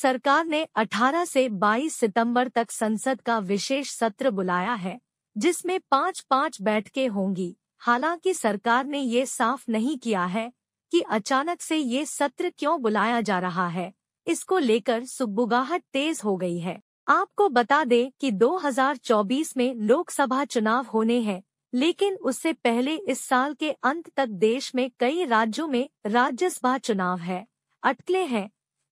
सरकार ने 18 से 22 सितंबर तक संसद का विशेष सत्र बुलाया है जिसमें पाँच पाँच बैठकें होंगी हालांकि सरकार ने ये साफ नहीं किया है कि अचानक से ये सत्र क्यों बुलाया जा रहा है इसको लेकर सुबुगाहट तेज हो गई है आपको बता दें कि 2024 में लोकसभा चुनाव होने हैं लेकिन उससे पहले इस साल के अंत तक देश में कई राज्यों में राज्यसभा चुनाव है अटकले हैं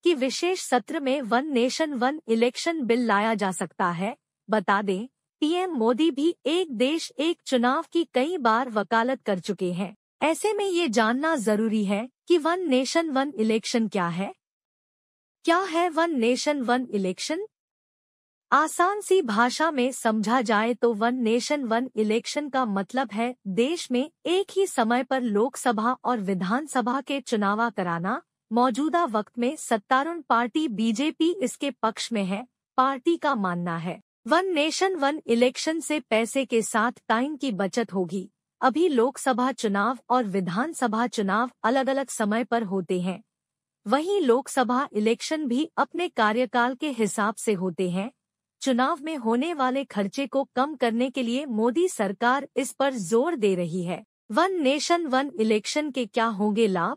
कि विशेष सत्र में one nation one election bill लाया जा सकता है बता दें पीएम मोदी भी एक देश एक चुनाव की कई बार वकालत कर चुके हैं ऐसे में ये जानना जरूरी है कि वन नेशन वन इलेक्शन क्या है क्या है वन नेशन वन इलेक्शन आसान सी भाषा में समझा जाए तो वन नेशन वन इलेक्शन का मतलब है देश में एक ही समय पर लोकसभा और विधानसभा के चुनाव कराना मौजूदा वक्त में सत्तारूण पार्टी बीजेपी इसके पक्ष में है पार्टी का मानना है वन नेशन वन इलेक्शन से पैसे के साथ टाइम की बचत होगी अभी लोकसभा चुनाव और विधानसभा चुनाव अलग अलग समय पर होते हैं वहीं लोकसभा इलेक्शन भी अपने कार्यकाल के हिसाब से होते हैं चुनाव में होने वाले खर्चे को कम करने के लिए मोदी सरकार इस पर जोर दे रही है वन नेशन वन इलेक्शन के क्या होंगे लाभ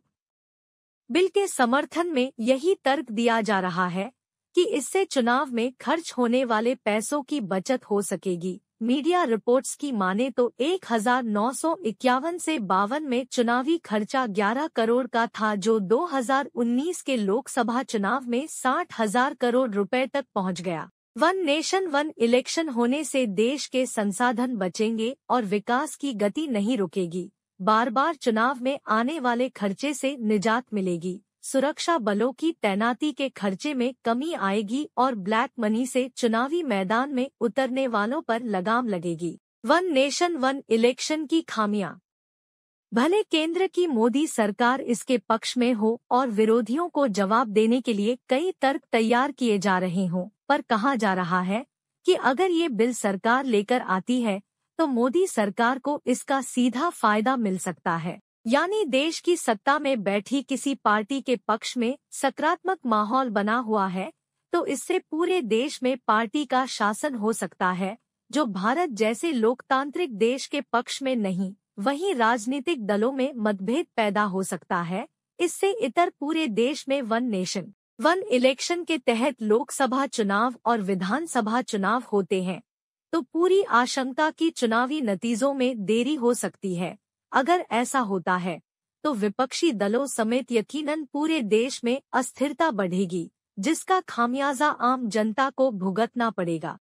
बिल के समर्थन में यही तर्क दिया जा रहा है कि इससे चुनाव में खर्च होने वाले पैसों की बचत हो सकेगी मीडिया रिपोर्ट्स की माने तो एक हजार नौ सौ इक्यावन से बावन में चुनावी खर्चा 11 करोड़ का था जो 2019 के लोकसभा चुनाव में साठ हजार करोड़ रुपए तक पहुंच गया वन नेशन वन इलेक्शन होने से देश के संसाधन बचेंगे और विकास की गति नहीं रुकेगी बार बार चुनाव में आने वाले खर्चे से निजात मिलेगी सुरक्षा बलों की तैनाती के खर्चे में कमी आएगी और ब्लैक मनी से चुनावी मैदान में उतरने वालों पर लगाम लगेगी वन नेशन वन इलेक्शन की खामियां भले केंद्र की मोदी सरकार इसके पक्ष में हो और विरोधियों को जवाब देने के लिए कई तर्क तैयार किए जा रहे हों पर कहा जा रहा है कि अगर ये बिल सरकार लेकर आती है तो मोदी सरकार को इसका सीधा फायदा मिल सकता है यानी देश की सत्ता में बैठी किसी पार्टी के पक्ष में सकारात्मक माहौल बना हुआ है तो इससे पूरे देश में पार्टी का शासन हो सकता है जो भारत जैसे लोकतांत्रिक देश के पक्ष में नहीं वहीं राजनीतिक दलों में मतभेद पैदा हो सकता है इससे इतर पूरे देश में वन नेशन वन इलेक्शन के तहत लोकसभा चुनाव और विधानसभा चुनाव होते हैं तो पूरी आशंका की चुनावी नतीजों में देरी हो सकती है अगर ऐसा होता है तो विपक्षी दलों समेत यकीनन पूरे देश में अस्थिरता बढ़ेगी जिसका खामियाजा आम जनता को भुगतना पड़ेगा